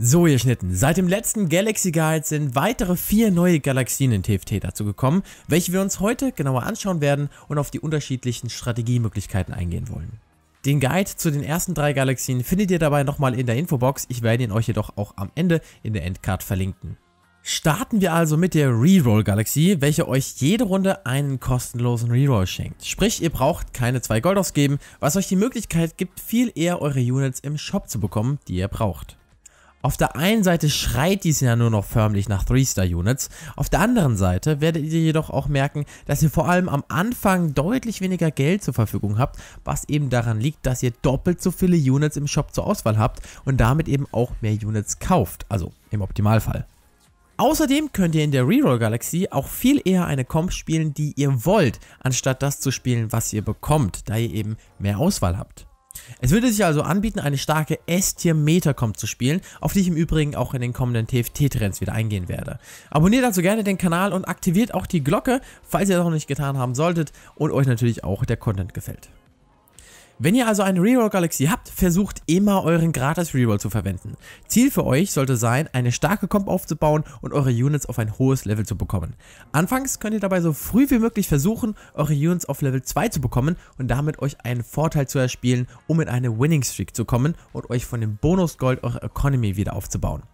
So ihr Schnitten, seit dem letzten Galaxy Guide sind weitere vier neue Galaxien in TFT dazu gekommen, welche wir uns heute genauer anschauen werden und auf die unterschiedlichen Strategiemöglichkeiten eingehen wollen. Den Guide zu den ersten drei Galaxien findet ihr dabei nochmal in der Infobox, ich werde ihn euch jedoch auch am Ende in der Endcard verlinken. Starten wir also mit der Reroll Galaxie, welche euch jede Runde einen kostenlosen Reroll schenkt. Sprich, ihr braucht keine zwei Gold ausgeben, was euch die Möglichkeit gibt, viel eher eure Units im Shop zu bekommen, die ihr braucht. Auf der einen Seite schreit dies ja nur noch förmlich nach 3-Star-Units, auf der anderen Seite werdet ihr jedoch auch merken, dass ihr vor allem am Anfang deutlich weniger Geld zur Verfügung habt, was eben daran liegt, dass ihr doppelt so viele Units im Shop zur Auswahl habt und damit eben auch mehr Units kauft, also im Optimalfall. Außerdem könnt ihr in der Reroll Galaxy auch viel eher eine Comp spielen, die ihr wollt, anstatt das zu spielen, was ihr bekommt, da ihr eben mehr Auswahl habt. Es würde sich also anbieten, eine starke S-Tier Metakom zu spielen, auf die ich im Übrigen auch in den kommenden TFT-Trends wieder eingehen werde. Abonniert also gerne den Kanal und aktiviert auch die Glocke, falls ihr das noch nicht getan haben solltet und euch natürlich auch der Content gefällt. Wenn ihr also eine Reroll Galaxy habt, versucht immer euren gratis Reroll zu verwenden. Ziel für euch sollte sein, eine starke Comp aufzubauen und eure Units auf ein hohes Level zu bekommen. Anfangs könnt ihr dabei so früh wie möglich versuchen, eure Units auf Level 2 zu bekommen und damit euch einen Vorteil zu erspielen, um in eine Winning Streak zu kommen und euch von dem Bonus Gold eure Economy wieder aufzubauen.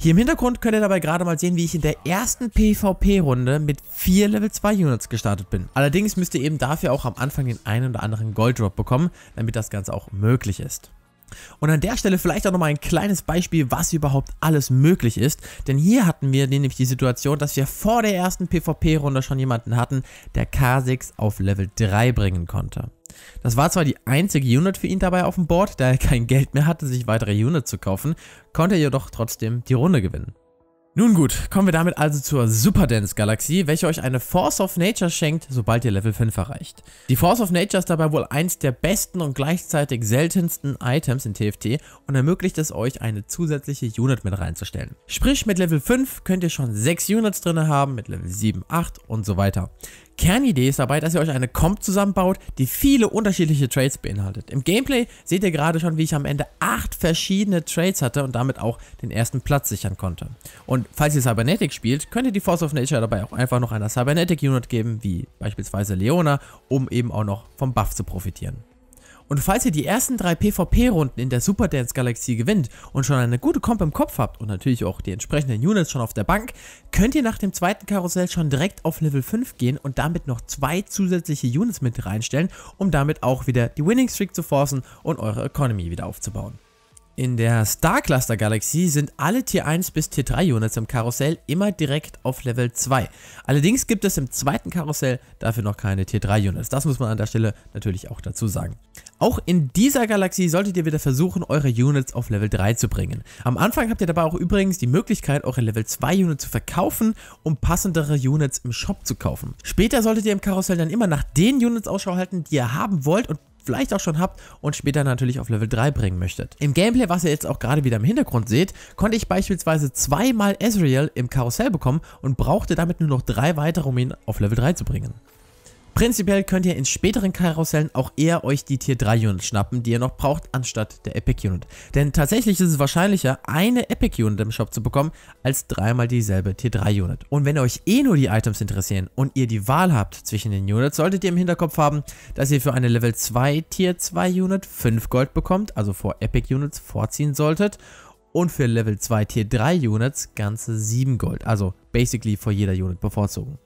Hier im Hintergrund könnt ihr dabei gerade mal sehen, wie ich in der ersten PvP-Runde mit vier Level 2 Units gestartet bin. Allerdings müsst ihr eben dafür auch am Anfang den einen oder anderen Gold-Drop bekommen, damit das Ganze auch möglich ist. Und an der Stelle vielleicht auch nochmal ein kleines Beispiel, was überhaupt alles möglich ist. Denn hier hatten wir nämlich die Situation, dass wir vor der ersten PvP-Runde schon jemanden hatten, der K6 auf Level 3 bringen konnte. Das war zwar die einzige Unit für ihn dabei auf dem Board, da er kein Geld mehr hatte, sich weitere Units zu kaufen, konnte er jedoch trotzdem die Runde gewinnen. Nun gut, kommen wir damit also zur Super Dance Galaxie, welche euch eine Force of Nature schenkt, sobald ihr Level 5 erreicht. Die Force of Nature ist dabei wohl eins der besten und gleichzeitig seltensten Items in TFT und ermöglicht es euch, eine zusätzliche Unit mit reinzustellen. Sprich, mit Level 5 könnt ihr schon 6 Units drin haben, mit Level 7, 8 und so weiter. Kernidee ist dabei, dass ihr euch eine Comp zusammenbaut, die viele unterschiedliche Trades beinhaltet. Im Gameplay seht ihr gerade schon, wie ich am Ende acht verschiedene Trades hatte und damit auch den ersten Platz sichern konnte. Und falls ihr Cybernetic spielt, könnt ihr die Force of Nature dabei auch einfach noch einer Cybernetic Unit geben, wie beispielsweise Leona, um eben auch noch vom Buff zu profitieren. Und falls ihr die ersten drei PvP-Runden in der Super Dance Galaxie gewinnt und schon eine gute Comp im Kopf habt und natürlich auch die entsprechenden Units schon auf der Bank, könnt ihr nach dem zweiten Karussell schon direkt auf Level 5 gehen und damit noch zwei zusätzliche Units mit reinstellen, um damit auch wieder die Winning Streak zu forcen und eure Economy wieder aufzubauen. In der Star Cluster Galaxie sind alle Tier 1 bis Tier 3 Units im Karussell immer direkt auf Level 2. Allerdings gibt es im zweiten Karussell dafür noch keine Tier 3 Units. Das muss man an der Stelle natürlich auch dazu sagen. Auch in dieser Galaxie solltet ihr wieder versuchen, eure Units auf Level 3 zu bringen. Am Anfang habt ihr dabei auch übrigens die Möglichkeit, eure Level 2 Units zu verkaufen, um passendere Units im Shop zu kaufen. Später solltet ihr im Karussell dann immer nach den Units Ausschau halten, die ihr haben wollt und vielleicht auch schon habt und später natürlich auf Level 3 bringen möchtet. Im Gameplay, was ihr jetzt auch gerade wieder im Hintergrund seht, konnte ich beispielsweise zweimal Ezreal im Karussell bekommen und brauchte damit nur noch drei weitere, um ihn auf Level 3 zu bringen. Prinzipiell könnt ihr in späteren Karussellen auch eher euch die Tier 3 Unit schnappen, die ihr noch braucht, anstatt der Epic Unit. Denn tatsächlich ist es wahrscheinlicher, eine Epic Unit im Shop zu bekommen, als dreimal dieselbe Tier 3 Unit. Und wenn euch eh nur die Items interessieren und ihr die Wahl habt zwischen den Units, solltet ihr im Hinterkopf haben, dass ihr für eine Level 2 Tier 2 Unit 5 Gold bekommt, also vor Epic Units vorziehen solltet und für Level 2 Tier 3 Units ganze 7 Gold, also basically vor jeder Unit bevorzugen.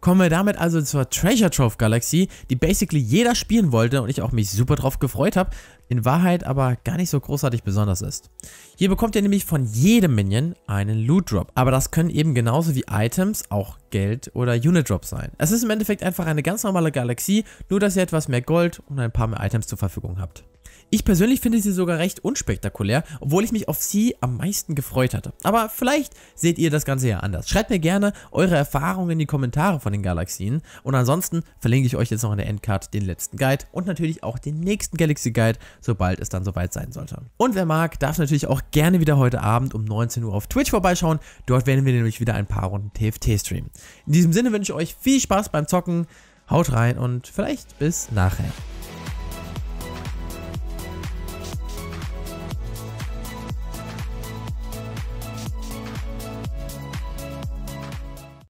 Kommen wir damit also zur Treasure Trove Galaxy, die basically jeder spielen wollte und ich auch mich super drauf gefreut habe, in Wahrheit aber gar nicht so großartig besonders ist. Hier bekommt ihr nämlich von jedem Minion einen Loot Drop, aber das können eben genauso wie Items auch Geld oder Unit Drop sein. Es ist im Endeffekt einfach eine ganz normale Galaxie, nur dass ihr etwas mehr Gold und ein paar mehr Items zur Verfügung habt. Ich persönlich finde sie sogar recht unspektakulär, obwohl ich mich auf sie am meisten gefreut hatte. Aber vielleicht seht ihr das Ganze ja anders. Schreibt mir gerne eure Erfahrungen in die Kommentare von den Galaxien und ansonsten verlinke ich euch jetzt noch in der Endcard den letzten Guide und natürlich auch den nächsten Galaxy Guide, sobald es dann soweit sein sollte. Und wer mag, darf natürlich auch gerne wieder heute Abend um 19 Uhr auf Twitch vorbeischauen. Dort werden wir nämlich wieder ein paar Runden TFT streamen. In diesem Sinne wünsche ich euch viel Spaß beim Zocken, haut rein und vielleicht bis nachher.